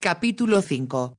Capítulo 5.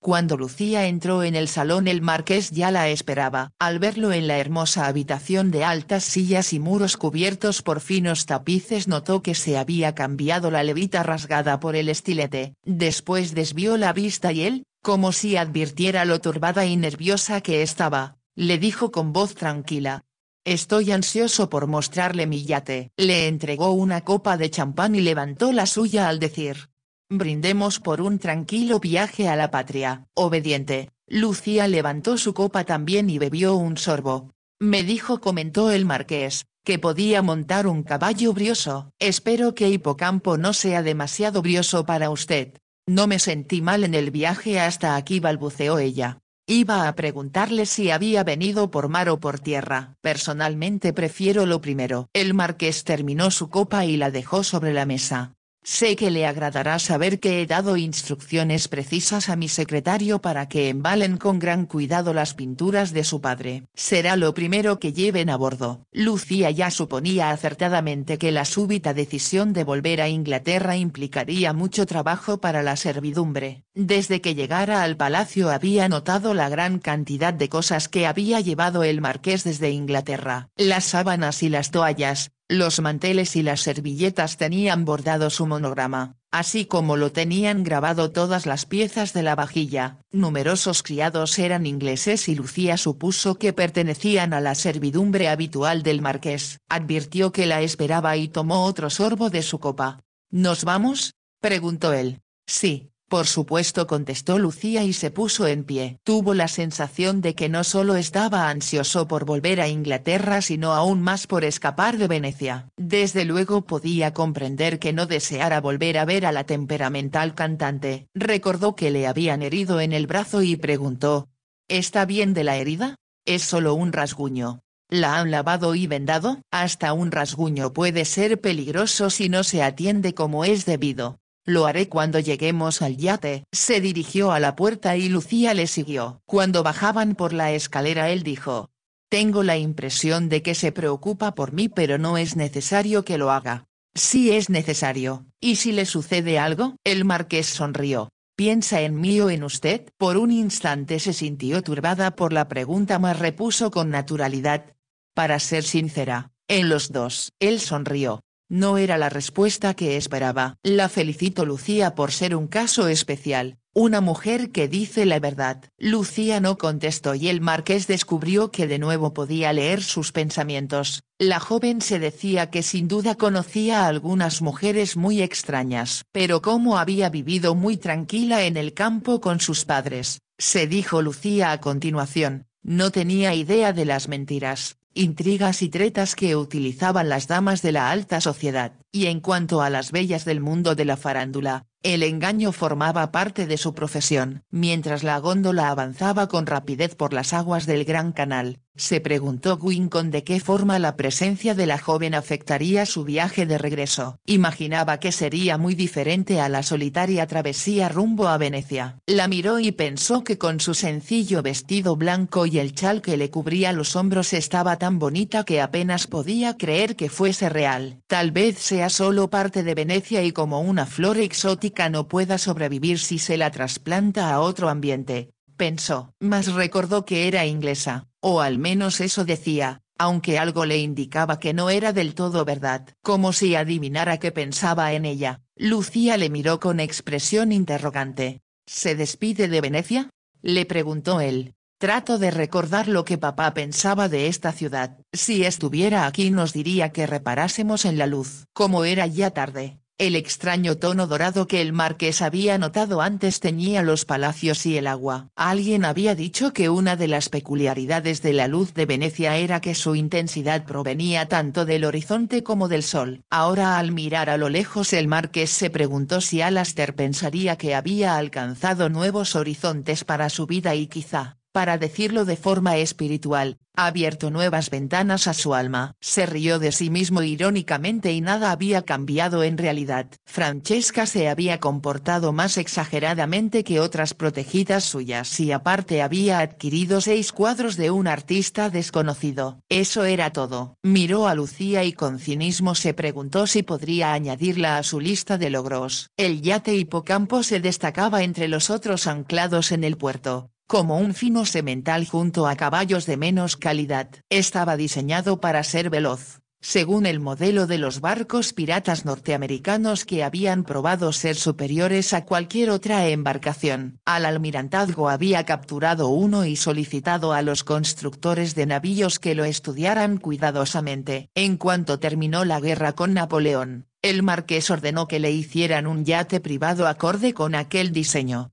Cuando Lucía entró en el salón el marqués ya la esperaba, al verlo en la hermosa habitación de altas sillas y muros cubiertos por finos tapices notó que se había cambiado la levita rasgada por el estilete, después desvió la vista y él, como si advirtiera lo turbada y nerviosa que estaba, le dijo con voz tranquila, Estoy ansioso por mostrarle mi yate. Le entregó una copa de champán y levantó la suya al decir, Brindemos por un tranquilo viaje a la patria. Obediente, Lucía levantó su copa también y bebió un sorbo. Me dijo, comentó el marqués, que podía montar un caballo brioso. Espero que Hipocampo no sea demasiado brioso para usted. No me sentí mal en el viaje hasta aquí, balbuceó ella. Iba a preguntarle si había venido por mar o por tierra. Personalmente prefiero lo primero. El marqués terminó su copa y la dejó sobre la mesa. Sé que le agradará saber que he dado instrucciones precisas a mi secretario para que embalen con gran cuidado las pinturas de su padre. Será lo primero que lleven a bordo. Lucía ya suponía acertadamente que la súbita decisión de volver a Inglaterra implicaría mucho trabajo para la servidumbre. Desde que llegara al palacio había notado la gran cantidad de cosas que había llevado el marqués desde Inglaterra. Las sábanas y las toallas, los manteles y las servilletas tenían bordado su monograma, así como lo tenían grabado todas las piezas de la vajilla. Numerosos criados eran ingleses y Lucía supuso que pertenecían a la servidumbre habitual del marqués. Advirtió que la esperaba y tomó otro sorbo de su copa. ¿Nos vamos? preguntó él. Sí, por supuesto contestó Lucía y se puso en pie. Tuvo la sensación de que no solo estaba ansioso por volver a Inglaterra sino aún más por escapar de Venecia. Desde luego podía comprender que no deseara volver a ver a la temperamental cantante. Recordó que le habían herido en el brazo y preguntó. ¿Está bien de la herida? Es solo un rasguño. ¿La han lavado y vendado? Hasta un rasguño puede ser peligroso si no se atiende como es debido. Lo haré cuando lleguemos al yate. Se dirigió a la puerta y Lucía le siguió. Cuando bajaban por la escalera él dijo. Tengo la impresión de que se preocupa por mí pero no es necesario que lo haga. «Sí es necesario, ¿y si le sucede algo? El marqués sonrió. ¿Piensa en mí o en usted? Por un instante se sintió turbada por la pregunta más repuso con naturalidad. Para ser sincera, en los dos. Él sonrió. No era la respuesta que esperaba. La felicito Lucía por ser un caso especial, una mujer que dice la verdad. Lucía no contestó y el marqués descubrió que de nuevo podía leer sus pensamientos. La joven se decía que sin duda conocía a algunas mujeres muy extrañas. Pero como había vivido muy tranquila en el campo con sus padres, se dijo Lucía a continuación, no tenía idea de las mentiras intrigas y tretas que utilizaban las damas de la alta sociedad. Y en cuanto a las bellas del mundo de la farándula, el engaño formaba parte de su profesión. Mientras la góndola avanzaba con rapidez por las aguas del Gran Canal, se preguntó Wincon de qué forma la presencia de la joven afectaría su viaje de regreso. Imaginaba que sería muy diferente a la solitaria travesía rumbo a Venecia. La miró y pensó que con su sencillo vestido blanco y el chal que le cubría los hombros estaba tan bonita que apenas podía creer que fuese real. Tal vez sea solo parte de Venecia y como una flor exótica no pueda sobrevivir si se la trasplanta a otro ambiente, pensó, mas recordó que era inglesa, o al menos eso decía, aunque algo le indicaba que no era del todo verdad. Como si adivinara que pensaba en ella, Lucía le miró con expresión interrogante. ¿Se despide de Venecia? le preguntó él. Trato de recordar lo que papá pensaba de esta ciudad. Si estuviera aquí nos diría que reparásemos en la luz. Como era ya tarde, el extraño tono dorado que el marqués había notado antes teñía los palacios y el agua. Alguien había dicho que una de las peculiaridades de la luz de Venecia era que su intensidad provenía tanto del horizonte como del sol. Ahora al mirar a lo lejos el marqués se preguntó si Alastair pensaría que había alcanzado nuevos horizontes para su vida y quizá, para decirlo de forma espiritual, ha abierto nuevas ventanas a su alma. Se rió de sí mismo irónicamente y nada había cambiado en realidad. Francesca se había comportado más exageradamente que otras protegidas suyas y aparte había adquirido seis cuadros de un artista desconocido. Eso era todo. Miró a Lucía y con cinismo se preguntó si podría añadirla a su lista de logros. El yate hipocampo se destacaba entre los otros anclados en el puerto, como un fino semental junto a caballos de menos calidad. Estaba diseñado para ser veloz, según el modelo de los barcos piratas norteamericanos que habían probado ser superiores a cualquier otra embarcación. Al almirantazgo había capturado uno y solicitado a los constructores de navíos que lo estudiaran cuidadosamente. En cuanto terminó la guerra con Napoleón, el marqués ordenó que le hicieran un yate privado acorde con aquel diseño.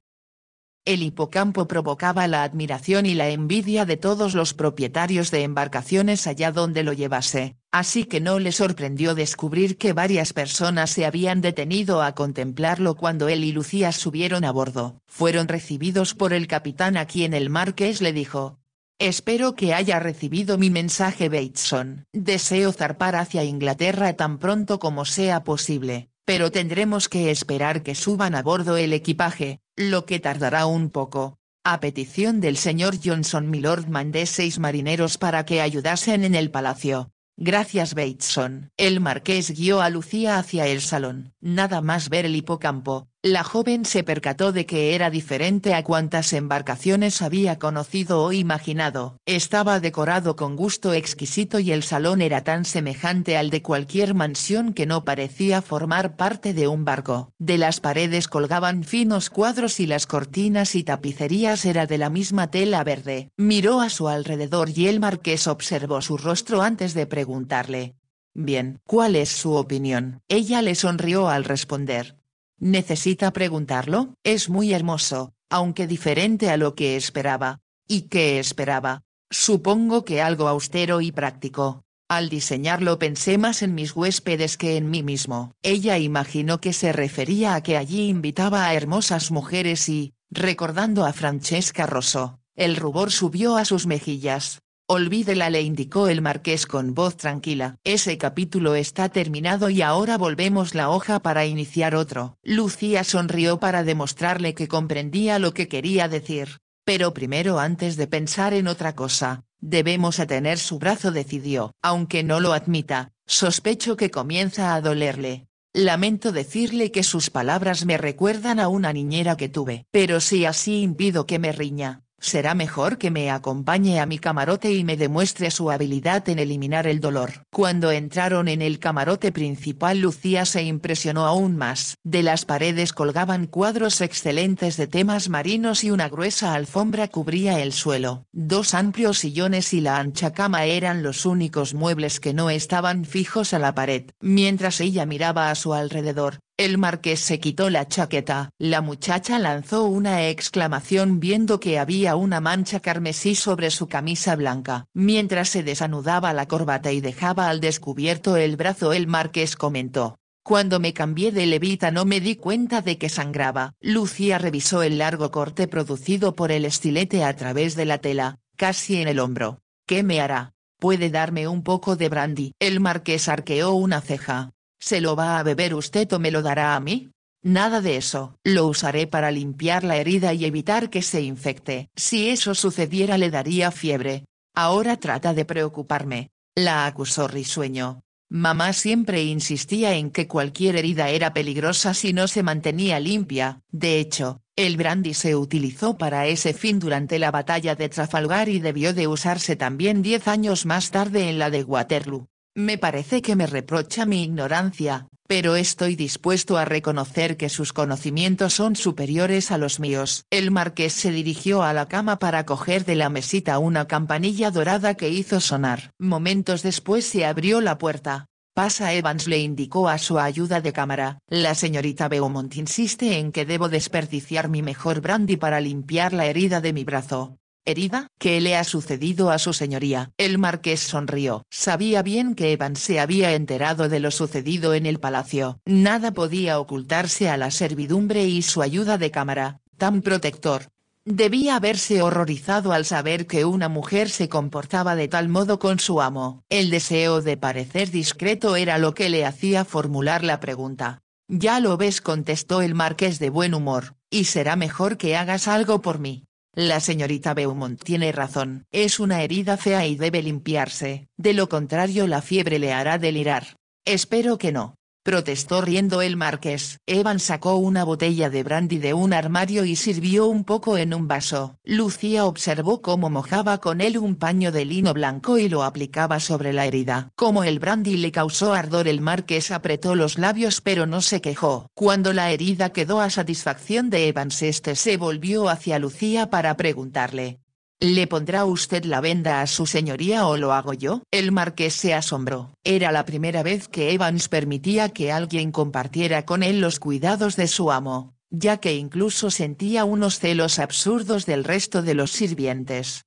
El hipocampo provocaba la admiración y la envidia de todos los propietarios de embarcaciones allá donde lo llevase, así que no le sorprendió descubrir que varias personas se habían detenido a contemplarlo cuando él y Lucía subieron a bordo. Fueron recibidos por el capitán a quien el marqués le dijo, Espero que haya recibido mi mensaje Bateson. Deseo zarpar hacia Inglaterra tan pronto como sea posible, pero tendremos que esperar que suban a bordo el equipaje, lo que tardará un poco. A petición del señor Johnson, Milord mandé seis marineros para que ayudasen en el palacio. Gracias Bateson. El marqués guió a Lucía hacia el salón. Nada más ver el hipocampo, la joven se percató de que era diferente a cuantas embarcaciones había conocido o imaginado. Estaba decorado con gusto exquisito y el salón era tan semejante al de cualquier mansión que no parecía formar parte de un barco. De las paredes colgaban finos cuadros y las cortinas y tapicerías era de la misma tela verde. Miró a su alrededor y el marqués observó su rostro antes de preguntarle. Bien, ¿cuál es su opinión? Ella le sonrió al responder. Necesita preguntarlo, es muy hermoso, aunque diferente a lo que esperaba. ¿Y qué esperaba? Supongo que algo austero y práctico. Al diseñarlo pensé más en mis huéspedes que en mí mismo. Ella imaginó que se refería a que allí invitaba a hermosas mujeres y, recordando a Francesca Rosso, el rubor subió a sus mejillas. Olvídela le indicó el marqués con voz tranquila. Ese capítulo está terminado y ahora volvemos la hoja para iniciar otro. Lucía sonrió para demostrarle que comprendía lo que quería decir. Pero primero antes de pensar en otra cosa, debemos atener su brazo decidió. Aunque no lo admita, sospecho que comienza a dolerle. Lamento decirle que sus palabras me recuerdan a una niñera que tuve, pero si así impido que me riña, será mejor que me acompañe a mi camarote y me demuestre su habilidad en eliminar el dolor. Cuando entraron en el camarote principal Lucía se impresionó aún más. De las paredes colgaban cuadros excelentes de temas marinos y una gruesa alfombra cubría el suelo. Dos amplios sillones y la ancha cama eran los únicos muebles que no estaban fijos a la pared. Mientras ella miraba a su alrededor, el marqués se quitó la chaqueta. La muchacha lanzó una exclamación viendo que había una mancha carmesí sobre su camisa blanca. Mientras se desanudaba la corbata y dejaba al descubierto el brazo, el marqués comentó. Cuando me cambié de levita no me di cuenta de que sangraba. Lucía revisó el largo corte producido por el estilete a través de la tela, casi en el hombro. ¿Qué me hará? ¿Puede darme un poco de brandy? El marqués arqueó una ceja. ¿Se lo va a beber usted o me lo dará a mí? Nada de eso, lo usaré para limpiar la herida y evitar que se infecte. Si eso sucediera le daría fiebre. Ahora trata de preocuparme. La acusó risueño. Mamá siempre insistía en que cualquier herida era peligrosa si no se mantenía limpia, de hecho, el brandy se utilizó para ese fin durante la batalla de Trafalgar y debió de usarse también diez años más tarde en la de Waterloo. Me parece que me reprocha mi ignorancia, pero estoy dispuesto a reconocer que sus conocimientos son superiores a los míos. El marqués se dirigió a la cama para coger de la mesita una campanilla dorada que hizo sonar. Momentos después se abrió la puerta. Pasa Evans le indicó a su ayuda de cámara. La señorita Beaumont insiste en que debo desperdiciar mi mejor brandy para limpiar la herida de mi brazo herida, ¿qué le ha sucedido a su señoría? El marqués sonrió. Sabía bien que Evan se había enterado de lo sucedido en el palacio. Nada podía ocultarse a la servidumbre y su ayuda de cámara, tan protector. Debía haberse horrorizado al saber que una mujer se comportaba de tal modo con su amo. El deseo de parecer discreto era lo que le hacía formular la pregunta. Ya lo ves, contestó el marqués de buen humor, y será mejor que hagas algo por mí. La señorita Beaumont tiene razón, es una herida fea y debe limpiarse, de lo contrario la fiebre le hará delirar. Espero que no protestó riendo el marqués. Evan sacó una botella de brandy de un armario y sirvió un poco en un vaso. Lucía observó cómo mojaba con él un paño de lino blanco y lo aplicaba sobre la herida. Como el brandy le causó ardor el marqués apretó los labios pero no se quejó. Cuando la herida quedó a satisfacción de Evans este se volvió hacia Lucía para preguntarle, ¿Le pondrá usted la venda a su señoría o lo hago yo? El marqués se asombró. Era la primera vez que Evans permitía que alguien compartiera con él los cuidados de su amo, ya que incluso sentía unos celos absurdos del resto de los sirvientes.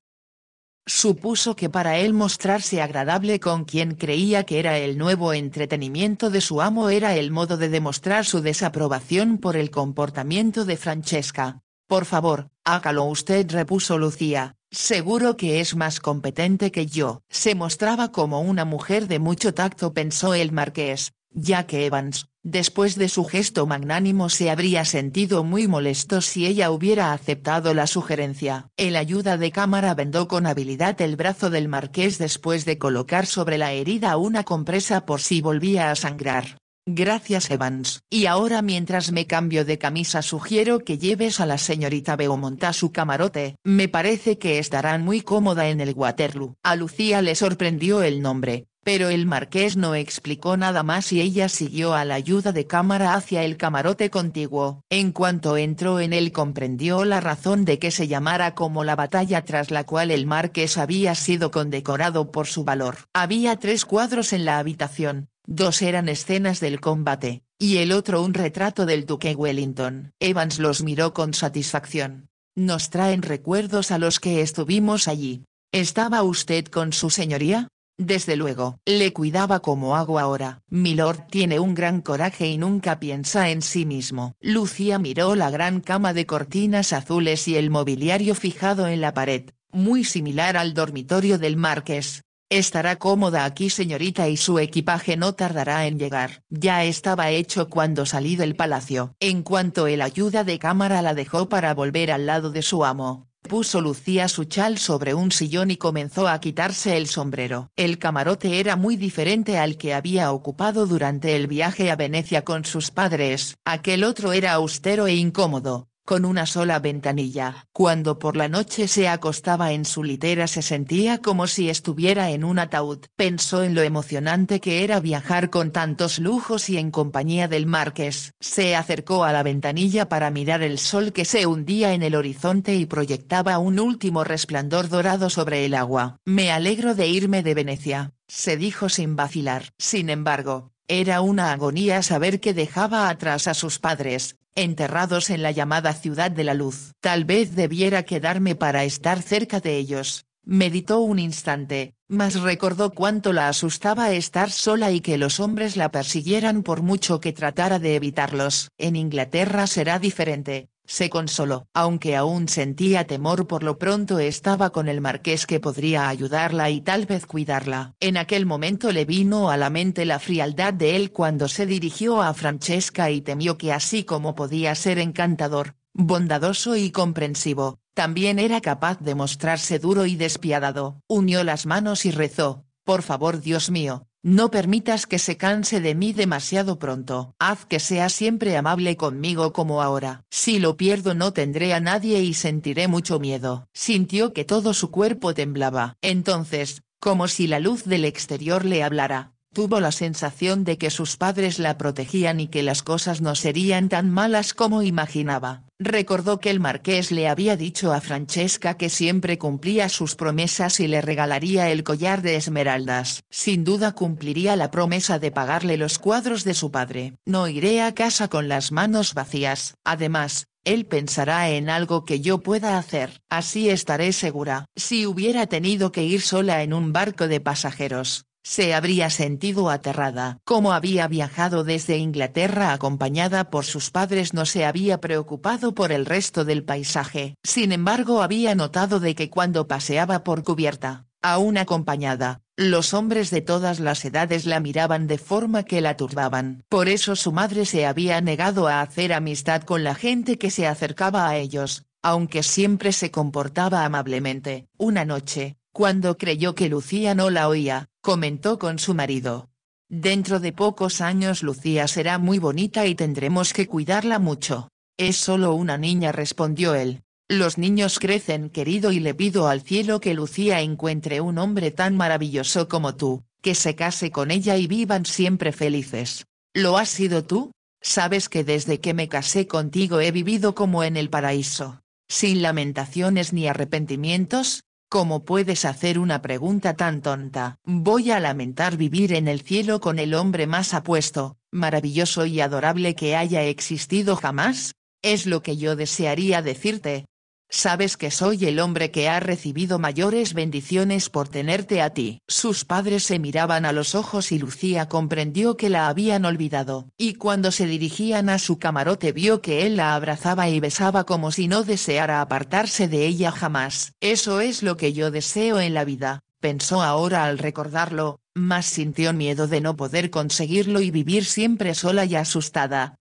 Supuso que para él mostrarse agradable con quien creía que era el nuevo entretenimiento de su amo era el modo de demostrar su desaprobación por el comportamiento de Francesca. Por favor, hágalo usted, repuso Lucía, Seguro que es más competente que yo. Se mostraba como una mujer de mucho tacto, pensó el marqués, ya que Evans, después de su gesto magnánimo, se habría sentido muy molesto si ella hubiera aceptado la sugerencia. El ayuda de cámara vendó con habilidad el brazo del marqués después de colocar sobre la herida una compresa por si volvía a sangrar. Gracias Evans. Y ahora mientras me cambio de camisa sugiero que lleves a la señorita Beaumont a su camarote, me parece que estarán muy cómoda en el Waterloo. A Lucía le sorprendió el nombre, pero el marqués no explicó nada más y ella siguió a la ayuda de cámara hacia el camarote contiguo. En cuanto entró en él comprendió la razón de que se llamara como la batalla tras la cual el marqués había sido condecorado por su valor. Había tres cuadros en la habitación, Dos eran escenas del combate, y el otro un retrato del duque Wellington. Evans los miró con satisfacción. Nos traen recuerdos a los que estuvimos allí. ¿Estaba usted con su señoría? Desde luego, le cuidaba como hago ahora. Milord tiene un gran coraje y nunca piensa en sí mismo. Lucía miró la gran cama de cortinas azules y el mobiliario fijado en la pared, muy similar al dormitorio del marqués. Estará cómoda aquí señorita y su equipaje no tardará en llegar. Ya estaba hecho cuando salí del palacio. En cuanto el ayuda de cámara la dejó para volver al lado de su amo, puso Lucía su chal sobre un sillón y comenzó a quitarse el sombrero. El camarote era muy diferente al que había ocupado durante el viaje a Venecia con sus padres. Aquel otro era austero e incómodo, con una sola ventanilla. Cuando por la noche se acostaba en su litera se sentía como si estuviera en un ataúd. Pensó en lo emocionante que era viajar con tantos lujos y en compañía del marqués. Se acercó a la ventanilla para mirar el sol que se hundía en el horizonte y proyectaba un último resplandor dorado sobre el agua. Me alegro de irme de Venecia, se dijo sin vacilar. Sin embargo, era una agonía saber que dejaba atrás a sus padres, enterrados en la llamada ciudad de la luz. Tal vez debiera quedarme para estar cerca de ellos, meditó un instante, mas recordó cuánto la asustaba estar sola y que los hombres la persiguieran por mucho que tratara de evitarlos. En Inglaterra será diferente, se consoló. Aunque aún sentía temor por lo pronto estaba con el marqués que podría ayudarla y tal vez cuidarla. En aquel momento le vino a la mente la frialdad de él cuando se dirigió a Francesca y temió que así como podía ser encantador, bondadoso y comprensivo, también era capaz de mostrarse duro y despiadado. Unió las manos y rezó, por favor Dios mío, no permitas que se canse de mí demasiado pronto. Haz que sea siempre amable conmigo como ahora. Si lo pierdo no tendré a nadie y sentiré mucho miedo. Sintió que todo su cuerpo temblaba. Entonces, como si la luz del exterior le hablara, tuvo la sensación de que sus padres la protegían y que las cosas no serían tan malas como imaginaba. Recordó que el marqués le había dicho a Francesca que siempre cumplía sus promesas y le regalaría el collar de esmeraldas. Sin duda cumpliría la promesa de pagarle los cuadros de su padre. No iré a casa con las manos vacías. Además, él pensará en algo que yo pueda hacer. Así estaré segura. Si hubiera tenido que ir sola en un barco de pasajeros, se habría sentido aterrada. Como había viajado desde Inglaterra acompañada por sus padres no se había preocupado por el resto del paisaje. Sin embargo había notado de que cuando paseaba por cubierta, aún acompañada, los hombres de todas las edades la miraban de forma que la turbaban. Por eso su madre se había negado a hacer amistad con la gente que se acercaba a ellos, aunque siempre se comportaba amablemente. Una noche, cuando creyó que Lucía no la oía, comentó con su marido. Dentro de pocos años Lucía será muy bonita y tendremos que cuidarla mucho. Es solo una niña, respondió él. Los niños crecen querido y le pido al cielo que Lucía encuentre un hombre tan maravilloso como tú, que se case con ella y vivan siempre felices. ¿Lo has sido tú? Sabes que desde que me casé contigo he vivido como en el paraíso. Sin lamentaciones ni arrepentimientos, ¿Cómo puedes hacer una pregunta tan tonta? Voy a lamentar vivir en el cielo con el hombre más apuesto, maravilloso y adorable que haya existido jamás. Es lo que yo desearía decirte, Sabes que soy el hombre que ha recibido mayores bendiciones por tenerte a ti. Sus padres se miraban a los ojos y Lucía comprendió que la habían olvidado, y cuando se dirigían a su camarote vio que él la abrazaba y besaba como si no deseara apartarse de ella jamás. Eso es lo que yo deseo en la vida, pensó ahora al recordarlo, mas sintió miedo de no poder conseguirlo y vivir siempre sola y asustada.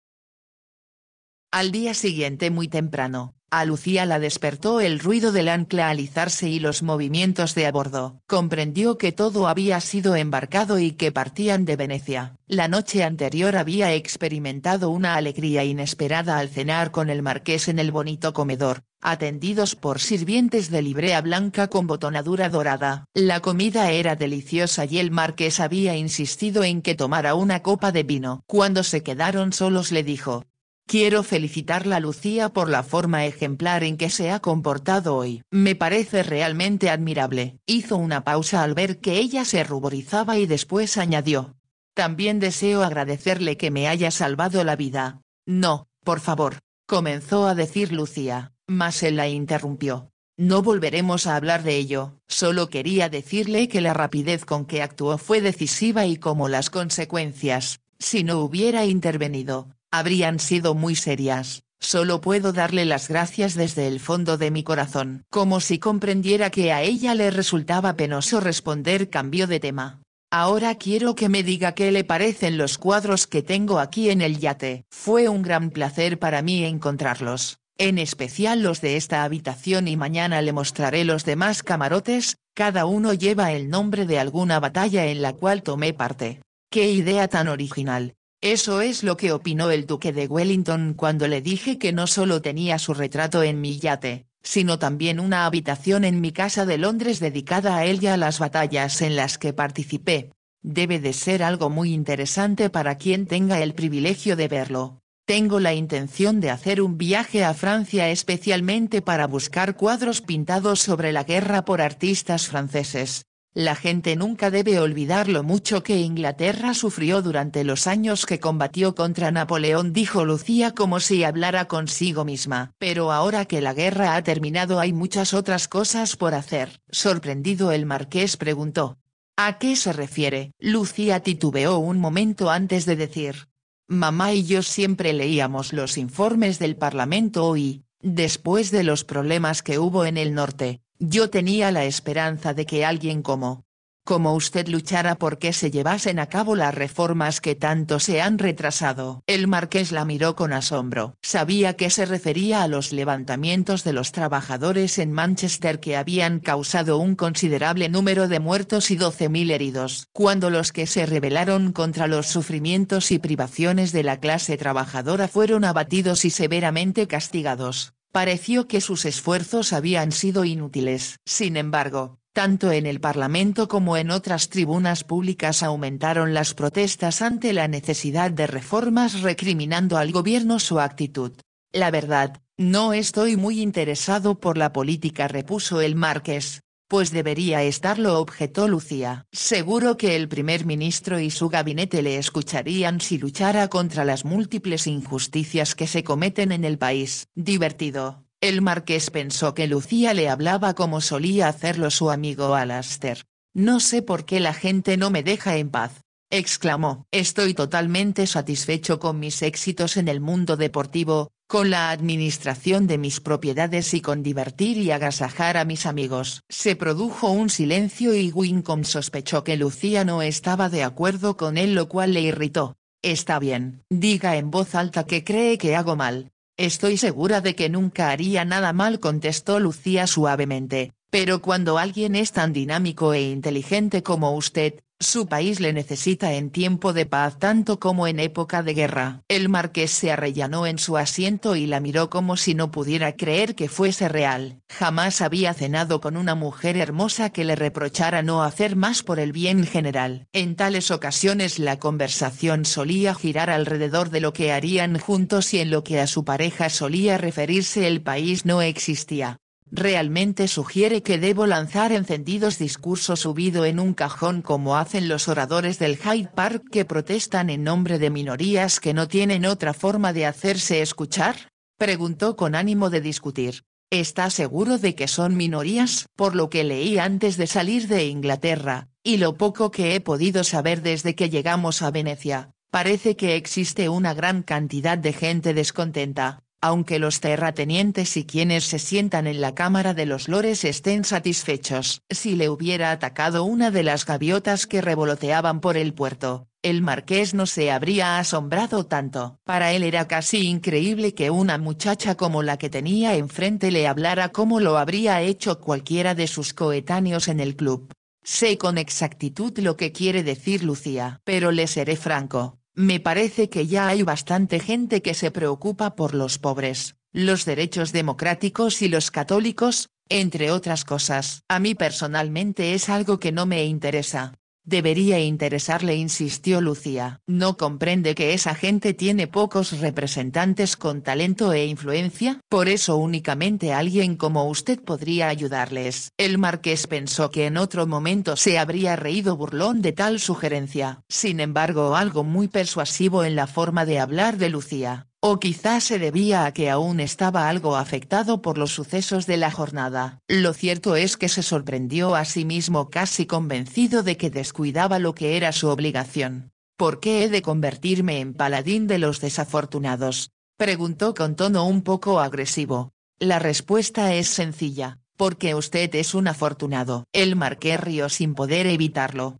Al día siguiente muy temprano, a Lucía la despertó el ruido del ancla alizarse y los movimientos de a bordo. Comprendió que todo había sido embarcado y que partían de Venecia. La noche anterior había experimentado una alegría inesperada al cenar con el marqués en el bonito comedor, atendidos por sirvientes de librea blanca con botonadura dorada. La comida era deliciosa y el marqués había insistido en que tomara una copa de vino. Cuando se quedaron solos le dijo, Quiero felicitarla Lucía por la forma ejemplar en que se ha comportado hoy. Me parece realmente admirable. Hizo una pausa al ver que ella se ruborizaba y después añadió. También deseo agradecerle que me haya salvado la vida. No, por favor, comenzó a decir Lucía, mas él la interrumpió. No volveremos a hablar de ello, solo quería decirle que la rapidez con que actuó fue decisiva y como las consecuencias, si no hubiera intervenido, habrían sido muy serias. Solo puedo darle las gracias desde el fondo de mi corazón. Como si comprendiera que a ella le resultaba penoso responder cambio de tema. Ahora quiero que me diga qué le parecen los cuadros que tengo aquí en el yate. Fue un gran placer para mí encontrarlos, en especial los de esta habitación y mañana le mostraré los demás camarotes, cada uno lleva el nombre de alguna batalla en la cual tomé parte. ¡Qué idea tan original! Eso es lo que opinó el duque de Wellington cuando le dije que no solo tenía su retrato en mi yate, sino también una habitación en mi casa de Londres dedicada a él y a las batallas en las que participé. Debe de ser algo muy interesante para quien tenga el privilegio de verlo. Tengo la intención de hacer un viaje a Francia especialmente para buscar cuadros pintados sobre la guerra por artistas franceses, la gente nunca debe olvidar lo mucho que Inglaterra sufrió durante los años que combatió contra Napoleón dijo Lucía como si hablara consigo misma. Pero ahora que la guerra ha terminado hay muchas otras cosas por hacer. Sorprendido el marqués preguntó. ¿A qué se refiere? Lucía titubeó un momento antes de decir. Mamá y yo siempre leíamos los informes del Parlamento y, después de los problemas que hubo en el norte, yo tenía la esperanza de que alguien como, como usted luchara por que se llevasen a cabo las reformas que tanto se han retrasado. El marqués la miró con asombro. Sabía que se refería a los levantamientos de los trabajadores en Manchester que habían causado un considerable número de muertos y 12.000 heridos. Cuando los que se rebelaron contra los sufrimientos y privaciones de la clase trabajadora fueron abatidos y severamente castigados pareció que sus esfuerzos habían sido inútiles. Sin embargo, tanto en el Parlamento como en otras tribunas públicas aumentaron las protestas ante la necesidad de reformas recriminando al gobierno su actitud. La verdad, no estoy muy interesado por la política, repuso el marqués, pues debería estarlo, objetó Lucía. Seguro que el primer ministro y su gabinete le escucharían si luchara contra las múltiples injusticias que se cometen en el país. Divertido. El marqués pensó que Lucía le hablaba como solía hacerlo su amigo Alastair. No sé por qué la gente no me deja en paz exclamó. Estoy totalmente satisfecho con mis éxitos en el mundo deportivo, con la administración de mis propiedades y con divertir y agasajar a mis amigos. Se produjo un silencio y Wincom sospechó que Lucía no estaba de acuerdo con él lo cual le irritó. Está bien, diga en voz alta que cree que hago mal. Estoy segura de que nunca haría nada mal contestó Lucía suavemente, pero cuando alguien es tan dinámico e inteligente como usted, su país le necesita en tiempo de paz tanto como en época de guerra. El marqués se arrellanó en su asiento y la miró como si no pudiera creer que fuese real. Jamás había cenado con una mujer hermosa que le reprochara no hacer más por el bien general. En tales ocasiones la conversación solía girar alrededor de lo que harían juntos y en lo que a su pareja solía referirse el país no existía realmente sugiere que debo lanzar encendidos discursos subido en un cajón como hacen los oradores del Hyde Park que protestan en nombre de minorías que no tienen otra forma de hacerse escuchar? Preguntó con ánimo de discutir. ¿Está seguro de que son minorías? Por lo que leí antes de salir de Inglaterra, y lo poco que he podido saber desde que llegamos a Venecia, parece que existe una gran cantidad de gente descontenta aunque los terratenientes y quienes se sientan en la Cámara de los Lores estén satisfechos. Si le hubiera atacado una de las gaviotas que revoloteaban por el puerto, el marqués no se habría asombrado tanto. Para él era casi increíble que una muchacha como la que tenía enfrente le hablara como lo habría hecho cualquiera de sus coetáneos en el club. Sé con exactitud lo que quiere decir Lucía. Pero le seré franco, me parece que ya hay bastante gente que se preocupa por los pobres, los derechos democráticos y los católicos, entre otras cosas. A mí personalmente es algo que no me interesa. Debería interesarle, insistió Lucía. ¿No comprende que esa gente tiene pocos representantes con talento e influencia? Por eso únicamente alguien como usted podría ayudarles. El marqués pensó que en otro momento se habría reído burlón de tal sugerencia. Sin embargo, algo muy persuasivo en la forma de hablar de Lucía, o quizás se debía a que aún estaba algo afectado por los sucesos de la jornada. Lo cierto es que se sorprendió a sí mismo casi convencido de que descuidaba lo que era su obligación. ¿Por qué he de convertirme en paladín de los desafortunados? Preguntó con tono un poco agresivo. La respuesta es sencilla, porque usted es un afortunado. El marqué río sin poder evitarlo.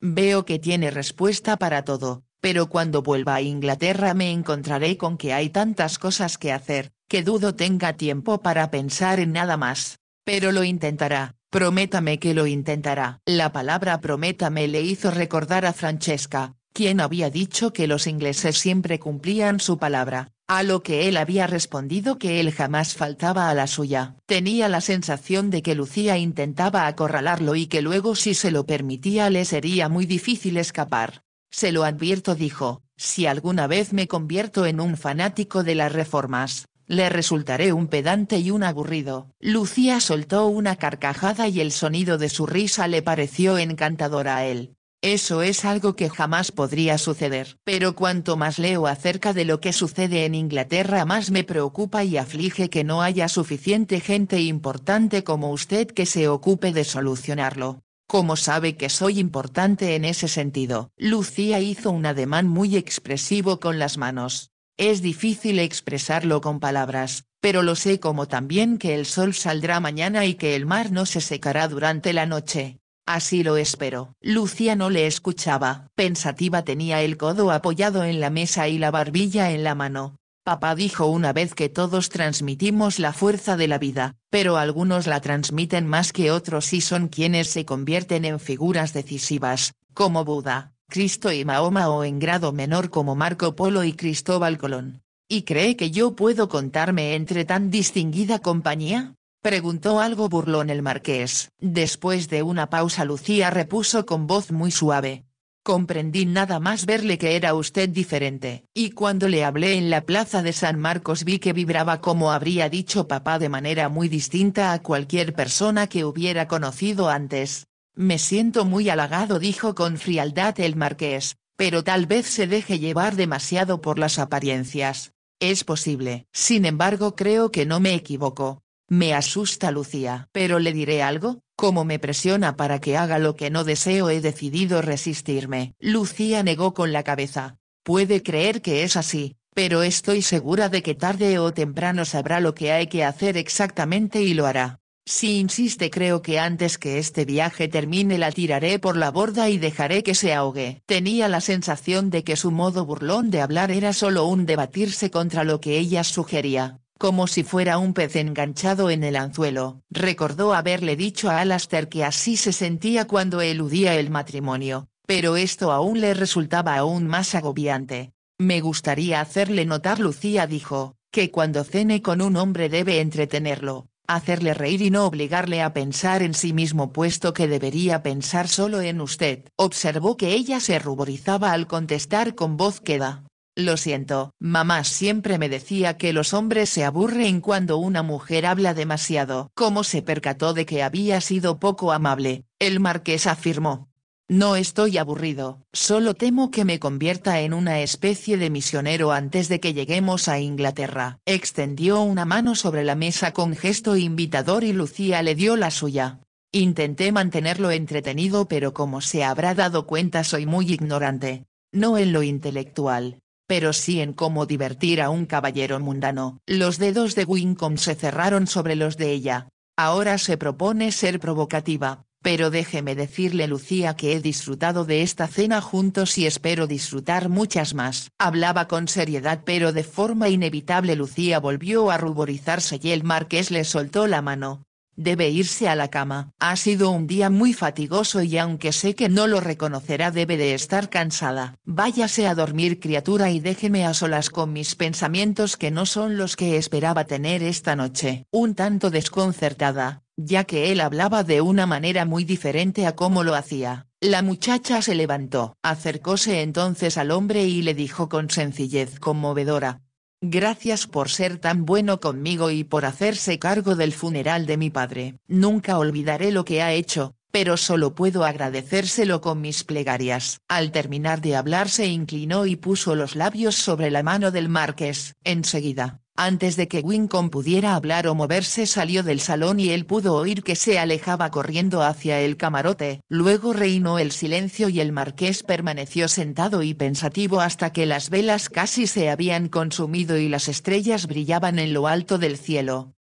Veo que tiene respuesta para todo, pero cuando vuelva a Inglaterra me encontraré con que hay tantas cosas que hacer, que dudo tenga tiempo para pensar en nada más. Pero lo intentará, prométame que lo intentará. La palabra prométame le hizo recordar a Francesca, quien había dicho que los ingleses siempre cumplían su palabra, a lo que él había respondido que él jamás faltaba a la suya. Tenía la sensación de que Lucía intentaba acorralarlo y que luego si se lo permitía le sería muy difícil escapar. Se lo advierto dijo, si alguna vez me convierto en un fanático de las reformas, le resultaré un pedante y un aburrido. Lucía soltó una carcajada y el sonido de su risa le pareció encantador a él. Eso es algo que jamás podría suceder. Pero cuanto más leo acerca de lo que sucede en Inglaterra más me preocupa y aflige que no haya suficiente gente importante como usted que se ocupe de solucionarlo. ¿Cómo sabe que soy importante en ese sentido? Lucía hizo un ademán muy expresivo con las manos. Es difícil expresarlo con palabras, pero lo sé como también que el sol saldrá mañana y que el mar no se secará durante la noche. Así lo espero. Lucía no le escuchaba. Pensativa tenía el codo apoyado en la mesa y la barbilla en la mano, Papá dijo una vez que todos transmitimos la fuerza de la vida, pero algunos la transmiten más que otros y son quienes se convierten en figuras decisivas, como Buda, Cristo y Mahoma o en grado menor como Marco Polo y Cristóbal Colón. ¿Y cree que yo puedo contarme entre tan distinguida compañía? Preguntó algo burlón el marqués. Después de una pausa Lucía repuso con voz muy suave, Comprendí nada más verle que era usted diferente, y cuando le hablé en la plaza de San Marcos vi que vibraba como habría dicho papá de manera muy distinta a cualquier persona que hubiera conocido antes. Me siento muy halagado, dijo con frialdad el marqués, pero tal vez se deje llevar demasiado por las apariencias. Es posible. Sin embargo, creo que no me equivoco. Me asusta Lucía. ¿Pero le diré algo? Como me presiona para que haga lo que no deseo he decidido resistirme. Lucía negó con la cabeza. Puede creer que es así, pero estoy segura de que tarde o temprano sabrá lo que hay que hacer exactamente y lo hará. Si insiste creo que antes que este viaje termine la tiraré por la borda y dejaré que se ahogue. Tenía la sensación de que su modo burlón de hablar era solo un debatirse contra lo que ella sugería como si fuera un pez enganchado en el anzuelo. Recordó haberle dicho a Alastair que así se sentía cuando eludía el matrimonio, pero esto aún le resultaba aún más agobiante. Me gustaría hacerle notar, Lucía dijo, que cuando cene con un hombre debe entretenerlo, hacerle reír y no obligarle a pensar en sí mismo puesto que debería pensar solo en usted. Observó que ella se ruborizaba al contestar con voz queda. Lo siento, mamá siempre me decía que los hombres se aburren cuando una mujer habla demasiado. Como se percató de que había sido poco amable, el marqués afirmó. No estoy aburrido, solo temo que me convierta en una especie de misionero antes de que lleguemos a Inglaterra. Extendió una mano sobre la mesa con gesto invitador y Lucía le dio la suya. Intenté mantenerlo entretenido pero como se habrá dado cuenta soy muy ignorante. No en lo intelectual, pero sí en cómo divertir a un caballero mundano. Los dedos de Wincom se cerraron sobre los de ella. Ahora se propone ser provocativa, pero déjeme decirle Lucía que he disfrutado de esta cena juntos y espero disfrutar muchas más. Hablaba con seriedad pero de forma inevitable Lucía volvió a ruborizarse y el marqués le soltó la mano. Debe irse a la cama. Ha sido un día muy fatigoso y aunque sé que no lo reconocerá debe de estar cansada. Váyase a dormir criatura y déjeme a solas con mis pensamientos que no son los que esperaba tener esta noche. Un tanto desconcertada, ya que él hablaba de una manera muy diferente a cómo lo hacía. La muchacha se levantó, acercóse entonces al hombre y le dijo con sencillez conmovedora, Gracias por ser tan bueno conmigo y por hacerse cargo del funeral de mi padre. Nunca olvidaré lo que ha hecho, pero solo puedo agradecérselo con mis plegarias. Al terminar de hablar se inclinó y puso los labios sobre la mano del marqués. Enseguida, antes de que Wincom pudiera hablar o moverse salió del salón y él pudo oír que se alejaba corriendo hacia el camarote. Luego reinó el silencio y el marqués permaneció sentado y pensativo hasta que las velas casi se habían consumido y las estrellas brillaban en lo alto del cielo.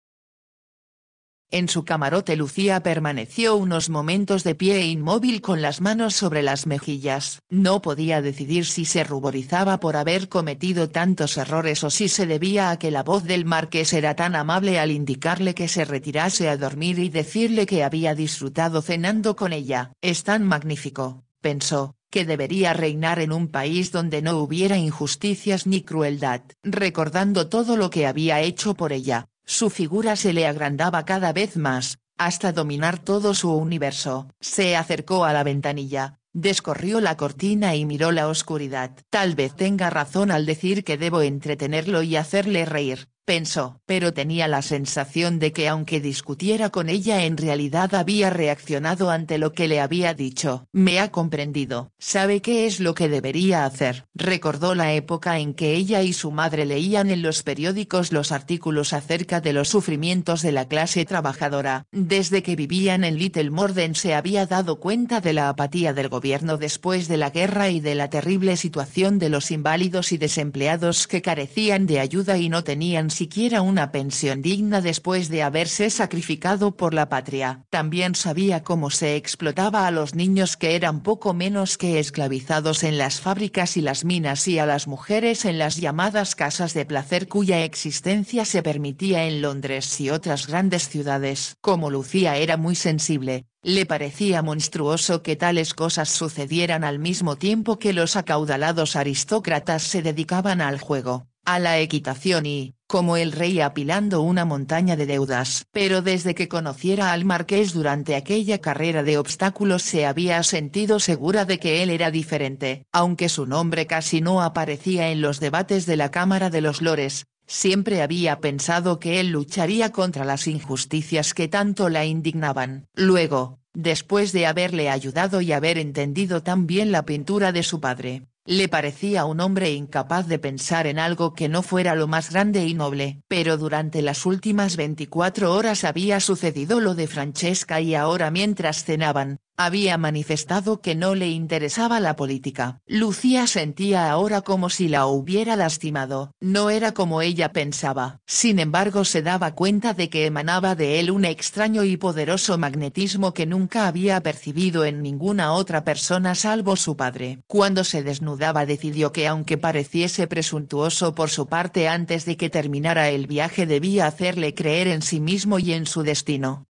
En su camarote Lucía permaneció unos momentos de pie e inmóvil con las manos sobre las mejillas. No podía decidir si se ruborizaba por haber cometido tantos errores o si se debía a que la voz del marqués era tan amable al indicarle que se retirase a dormir y decirle que había disfrutado cenando con ella. Es tan magnífico, pensó, que debería reinar en un país donde no hubiera injusticias ni crueldad. Recordando todo lo que había hecho por ella, su figura se le agrandaba cada vez más, hasta dominar todo su universo. Se acercó a la ventanilla, descorrió la cortina y miró la oscuridad. Tal vez tenga razón al decir que debo entretenerlo y hacerle reír, pensó, pero tenía la sensación de que aunque discutiera con ella en realidad había reaccionado ante lo que le había dicho. Me ha comprendido, sabe qué es lo que debería hacer. Recordó la época en que ella y su madre leían en los periódicos los artículos acerca de los sufrimientos de la clase trabajadora. Desde que vivían en Little Morden se había dado cuenta de la apatía del gobierno después de la guerra y de la terrible situación de los inválidos y desempleados que carecían de ayuda y no tenían siquiera una pensión digna después de haberse sacrificado por la patria. También sabía cómo se explotaba a los niños que eran poco menos que esclavizados en las fábricas y las minas y a las mujeres en las llamadas casas de placer cuya existencia se permitía en Londres y otras grandes ciudades. Como Lucía era muy sensible, le parecía monstruoso que tales cosas sucedieran al mismo tiempo que los acaudalados aristócratas se dedicaban al juego, a la equitación y, como el rey apilando una montaña de deudas. Pero desde que conociera al marqués durante aquella carrera de obstáculos se había sentido segura de que él era diferente, aunque su nombre casi no aparecía en los debates de la Cámara de los Lores, Siempre había pensado que él lucharía contra las injusticias que tanto la indignaban. Luego, Después de haberle ayudado y haber entendido tan bien la pintura de su padre, le parecía un hombre incapaz de pensar en algo que no fuera lo más grande y noble. Pero durante las últimas 24 horas había sucedido lo de Francesca y ahora mientras cenaban, había manifestado que no le interesaba la política. Lucía sentía ahora como si la hubiera lastimado. No era como ella pensaba. Sin embargo, se daba cuenta de que emanaba de él un extraño y poderoso magnetismo que nunca había percibido en ninguna otra persona salvo su padre. Cuando se desnudaba decidió que aunque pareciese presuntuoso por su parte antes de que terminara el viaje debía hacerle creer en sí mismo y en su destino.